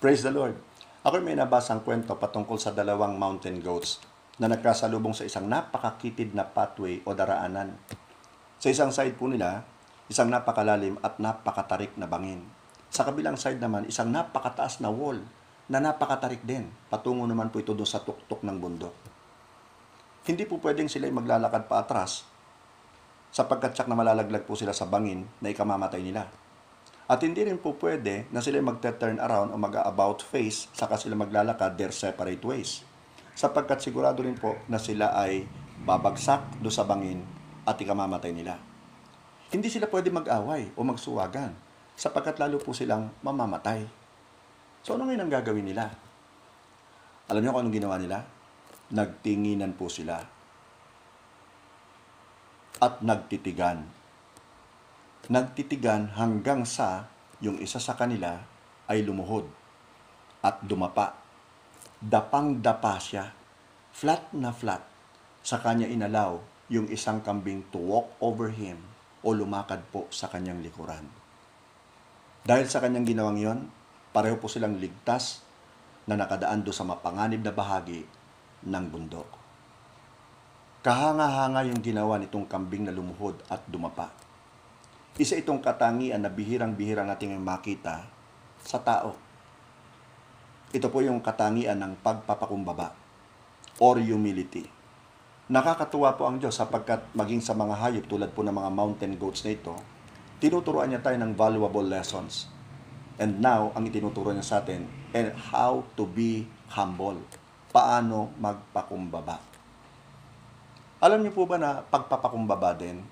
Praise the Lord. Ako may nabasang kwento patungkol sa dalawang mountain goats na nagkasalubong sa isang napakakitid na pathway o daraanan. Sa isang side po nila, isang napakalalim at napakatarik na bangin. Sa kabilang side naman, isang napakataas na wall na napakatarik din. Patungo naman po ito doon sa tuktok ng bundok. Hindi po pwedeng sila maglalakad pa atras sapagkat tsak na malalaglag po sila sa bangin na ikamamatay nila. At hindi rin po pwede na sila magta-turn around o mag-about face saka sila maglalakad their separate ways. Sapagkat sigurado rin po na sila ay babagsak do sa bangin at ikamamatay nila. Hindi sila pwede mag-away o magsuwagan sapagkat lalo po silang mamamatay. So ano ngayon ang gagawin nila? Alam niyo kung anong ginawa nila? Nagtinginan po sila at nagtitigan nagtitigan hanggang sa yung isa sa kanila ay lumuhod at dumapa. Dapang-dapa siya, flat na flat. Sa kanya inalaw yung isang kambing to walk over him o lumakad po sa kanyang likuran. Dahil sa kanyang ginawang yon, pareho po silang ligtas na nakadaan do sa mapanganib na bahagi ng bundok. Kahanga-hanga yung ginawa nitong kambing na lumuhod at dumapa. Isa itong katangian na bihirang-bihira nating makita sa tao. Ito po yung katangian ng pagpapakumbaba or humility. Nakakatuwa po ang Diyos sapagkat maging sa mga hayop tulad po ng mga mountain goats na ito, tinuturuan niya tayo ng valuable lessons. And now, ang itinuturo niya sa atin, and how to be humble. Paano magpakumbaba. Alam niyo po ba na pagpapakumbaba din,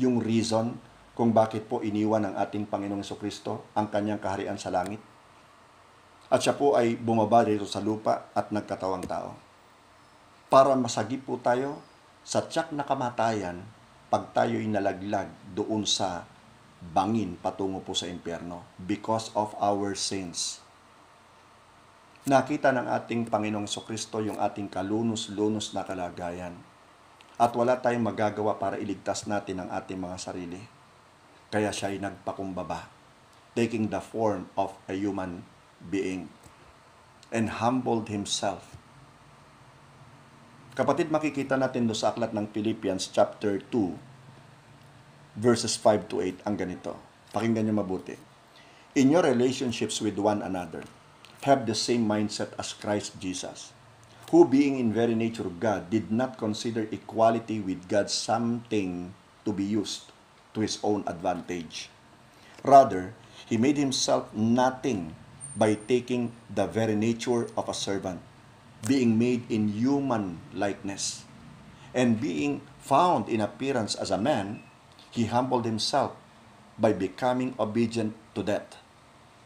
yung reason kung bakit po iniwan ng ating Panginoong Kristo ang kanyang kaharian sa langit. At siya po ay bumaba dito sa lupa at nagkatawang tao. Para masagip po tayo sa tiyak na kamatayan pag tayo'y nalaglag doon sa bangin patungo po sa impyerno because of our sins. Nakita ng ating Panginoong Kristo yung ating kalunos-lunos na kalagayan at wala tayong magagawa para iligtas natin ang ating mga sarili kaya siya ay nagpakumbaba, taking the form of a human being, and humbled himself. Kapatid, makikita natin do sa aklat ng Philippians chapter 2, verses 5 to 8, ang ganito. Pakinggan niyo mabuti. In your relationships with one another, have the same mindset as Christ Jesus, who being in very nature God, did not consider equality with God something to be used to his own advantage. Rather, he made himself nothing by taking the very nature of a servant, being made in human likeness. And being found in appearance as a man, he humbled himself by becoming obedient to death,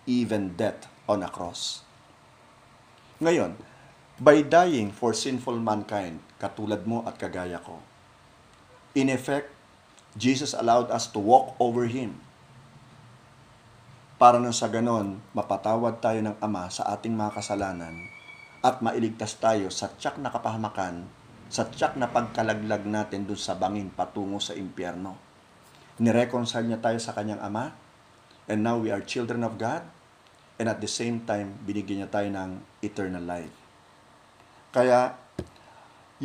even death on a cross. Ngayon, by dying for sinful mankind, katulad mo at kagaya ko, in effect, Jesus allowed us to walk over Him para nang sa ganon mapatawad tayo ng Ama sa ating mga kasalanan at mailigtas tayo sa tiyak na kapahamakan, sa tiyak na pagkalaglag natin dun sa bangin patungo sa impyerno. Nireconcile niya tayo sa kanyang Ama, and now we are children of God, and at the same time, binigyan niya tayo ng eternal life. Kaya,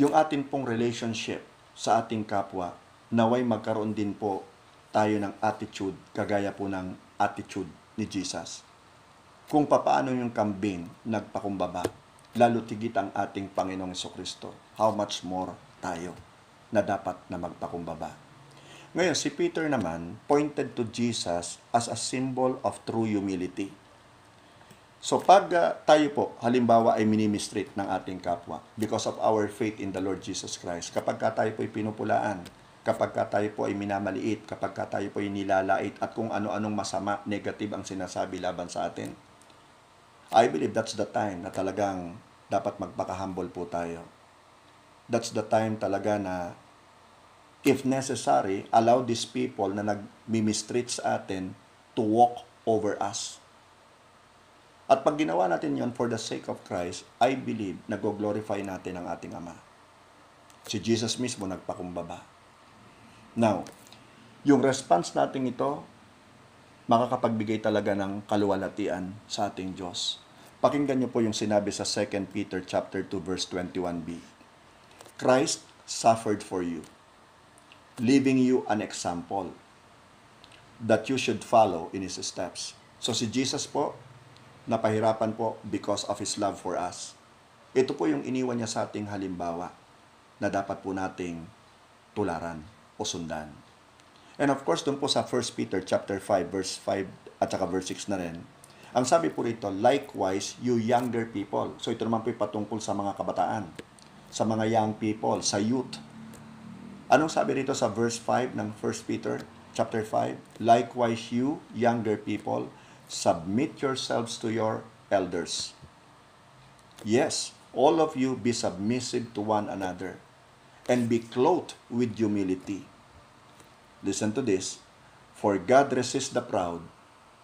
yung ating pong relationship sa ating kapwa naway magkaroon din po tayo ng attitude kagaya po ng attitude ni Jesus. Kung papaano yung kambing nagpakumbaba, lalo tigit ang ating Panginoong Kristo. How much more tayo na dapat na magpakumbaba. Ngayon, si Peter naman pointed to Jesus as a symbol of true humility. So pag uh, tayo po, halimbawa ay minimistrate ng ating kapwa because of our faith in the Lord Jesus Christ, kapag ka tayo ay pinupulaan, kapag tayo po ay minamaliit, kapag tayo po ay nilalait at kung ano-anong masama, negative ang sinasabi laban sa atin. I believe that's the time na talagang dapat magpaka-humble po tayo. That's the time talaga na if necessary, allow these people na nag-mistreat sa atin to walk over us. At pag ginawa natin yon for the sake of Christ, I believe nag-glorify natin ang ating Ama. Si Jesus mismo nagpakumbaba. Now, yung response natin ito, makakapagbigay talaga ng kaluwalhatian sa ating Diyos. Pakinggan niyo po yung sinabi sa 2 Peter chapter 2 verse 21b. Christ suffered for you, leaving you an example that you should follow in His steps. So si Jesus po, napahirapan po because of His love for us. Ito po yung iniwan niya sa ating halimbawa na dapat po nating tularan o sundan. And of course, doon po sa 1 Peter chapter 5 verse 5 at saka verse 6 na rin, ang sabi po rito, likewise, you younger people. So ito naman po patungkol sa mga kabataan, sa mga young people, sa youth. Anong sabi rito sa verse 5 ng 1 Peter chapter 5? Likewise, you younger people, submit yourselves to your elders. Yes, all of you be submissive to one another and be clothed with humility. Listen to this. For God resists the proud,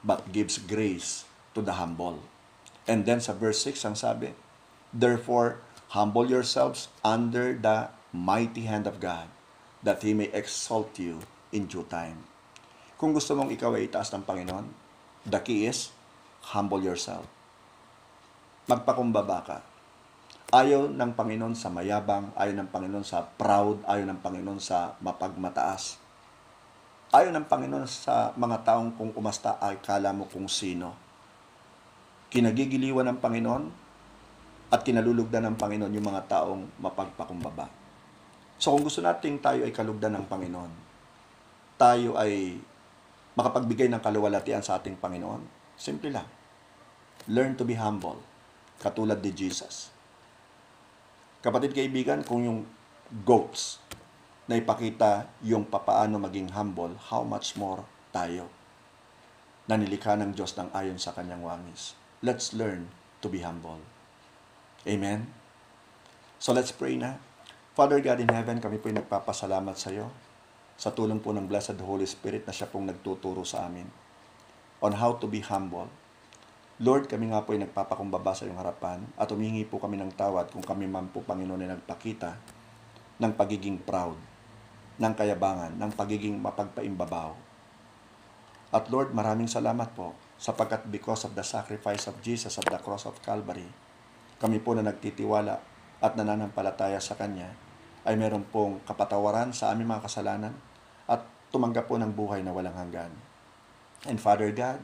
but gives grace to the humble. And then sa verse 6 ang sabi, Therefore, humble yourselves under the mighty hand of God, that He may exalt you in due time. Kung gusto mong ikaw ay itaas ng Panginoon, the key is, humble yourself. Magpakumbaba ka. Ayaw ng Panginoon sa mayabang, ayaw ng Panginoon sa proud, ayaw ng Panginoon sa mapagmataas. Ayaw ng Panginoon sa mga taong kung umasta ay kala mo kung sino. Kinagigiliwan ng Panginoon at kinalulugdan ng Panginoon yung mga taong mapagpakumbaba. So kung gusto nating tayo ay kalugdan ng Panginoon, tayo ay makapagbigay ng kaluwalhatian sa ating Panginoon, simple lang. Learn to be humble, katulad ni Jesus. Kapatid kaibigan, kung yung goats na ipakita yung papaano maging humble, how much more tayo na nilikha ng Diyos ng ayon sa kanyang wangis. Let's learn to be humble. Amen? So let's pray na. Father God in heaven, kami po'y nagpapasalamat sa iyo sa tulong po ng Blessed Holy Spirit na siya pong nagtuturo sa amin on how to be humble Lord, kami nga po ay nagpapakumbaba sa iyong harapan at humingi po kami ng tawad kung kami man po, Panginoon, ay nagpakita ng pagiging proud, ng kayabangan, ng pagiging mapagpaimbabaw. At Lord, maraming salamat po sapagkat because of the sacrifice of Jesus at the cross of Calvary, kami po na nagtitiwala at nananampalataya sa Kanya ay meron pong kapatawaran sa aming mga kasalanan at tumanggap po ng buhay na walang hanggan. And Father God,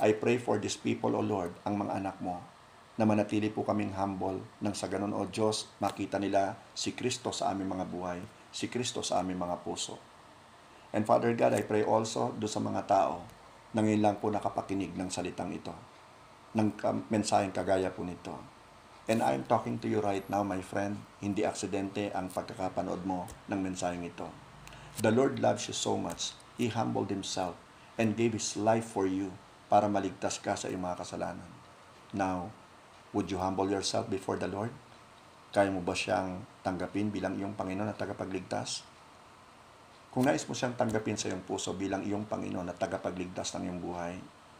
I pray for these people, O Lord, ang mga anak mo, na manatili po kaming humble nang sa ganun, O Diyos, makita nila si Kristo sa aming mga buhay, si Kristo sa aming mga puso. And Father God, I pray also do sa mga tao na ngayon lang po nakapakinig ng salitang ito, ng mensaheng kagaya po nito. And I'm talking to you right now, my friend, hindi aksidente ang pagkakapanood mo ng mensaheng ito. The Lord loves you so much. He humbled Himself and gave His life for you para maligtas ka sa iyong mga kasalanan. Now, would you humble yourself before the Lord? Kaya mo ba siyang tanggapin bilang iyong Panginoon at tagapagligtas? Kung nais mo siyang tanggapin sa iyong puso bilang iyong Panginoon at tagapagligtas ng iyong buhay,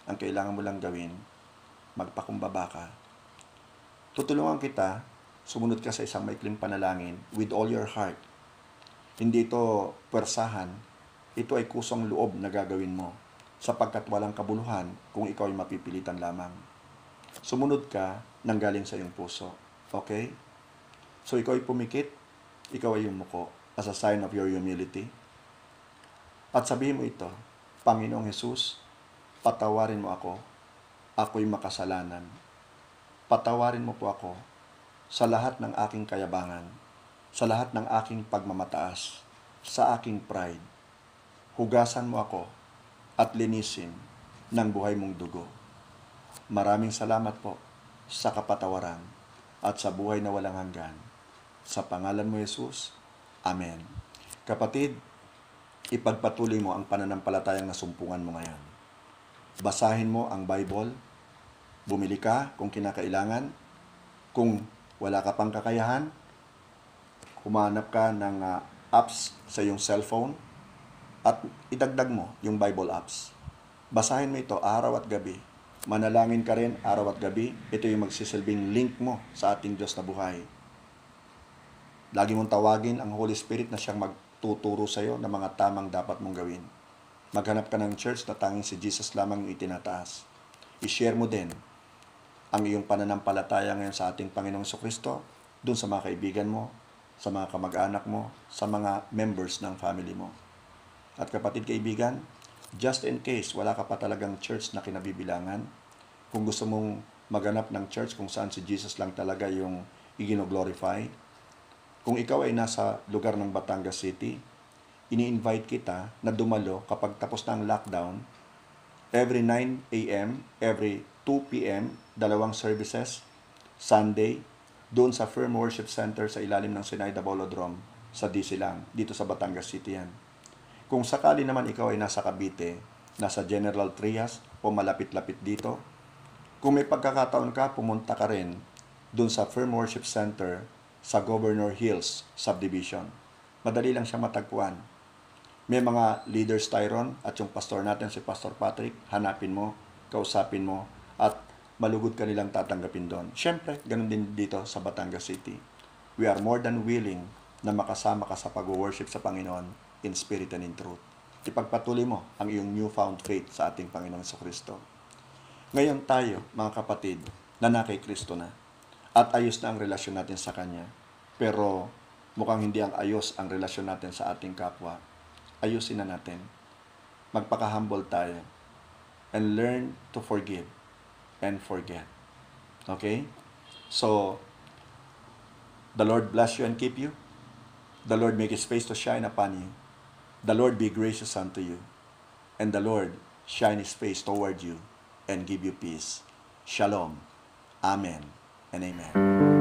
ang kailangan mo lang gawin, magpakumbaba ka. Tutulungan kita, sumunod ka sa isang maikling panalangin with all your heart. Hindi ito pwersahan, ito ay kusang loob na gagawin mo sapagkat walang kabuluhan kung ikaw ay mapipilitan lamang. Sumunod ka nang galing sa iyong puso. Okay? So ikaw ay pumikit, ikaw ay yumuko as a sign of your humility. At sabihin mo ito, Panginoong Jesus, patawarin mo ako. Ako'y makasalanan. Patawarin mo po ako sa lahat ng aking kayabangan, sa lahat ng aking pagmamataas, sa aking pride. Hugasan mo ako at linisin ng buhay mong dugo. Maraming salamat po sa kapatawaran at sa buhay na walang hanggan. Sa pangalan mo, Yesus. Amen. Kapatid, ipagpatuloy mo ang pananampalatayang nasumpungan mo ngayon. Basahin mo ang Bible, bumili ka kung kinakailangan, kung wala ka pang kakayahan, kumanap ka ng ah, apps sa iyong cellphone, at idagdag mo yung Bible apps. Basahin mo ito araw at gabi. Manalangin ka rin araw at gabi. Ito yung magsisilbing link mo sa ating Diyos na buhay. Lagi mong tawagin ang Holy Spirit na siyang magtuturo sa iyo ng mga tamang dapat mong gawin. Maghanap ka ng church na tanging si Jesus lamang yung itinataas. I-share mo din ang iyong pananampalataya ngayon sa ating Panginoong Kristo doon sa mga kaibigan mo, sa mga kamag-anak mo, sa mga members ng family mo. At kapatid kaibigan, just in case wala ka pa talagang church na kinabibilangan, kung gusto mong maganap ng church kung saan si Jesus lang talaga yung iginoglorify, kung ikaw ay nasa lugar ng Batangas City, ini-invite kita na dumalo kapag tapos na ang lockdown, every 9 a.m., every 2 p.m., dalawang services, Sunday, doon sa Firm Worship Center sa ilalim ng Sinay Dabolodrome sa Disilang, dito sa Batangas City yan. Kung sakali naman ikaw ay nasa Cavite, nasa General Trias o malapit-lapit dito, kung may pagkakataon ka, pumunta ka rin dun sa Firm Worship Center sa Governor Hills Subdivision. Madali lang siya matagpuan. May mga leaders tyron at yung pastor natin si Pastor Patrick, hanapin mo, kausapin mo, at malugod ka nilang tatanggapin doon. Siyempre, ganun din dito sa Batangas City. We are more than willing na makasama ka sa pag-worship sa Panginoon in spirit and in truth. Ipagpatuloy mo ang iyong newfound faith sa ating Panginoong sa Kristo. Ngayon tayo, mga kapatid, na na kay Kristo na at ayos na ang relasyon natin sa Kanya. Pero mukhang hindi ang ayos ang relasyon natin sa ating kapwa. Ayusin na natin. Magpaka-humble tayo and learn to forgive and forget. Okay? So, the Lord bless you and keep you. The Lord make His face to shine upon you The Lord be gracious unto you, and the Lord shine his face toward you and give you peace. Shalom. Amen and amen.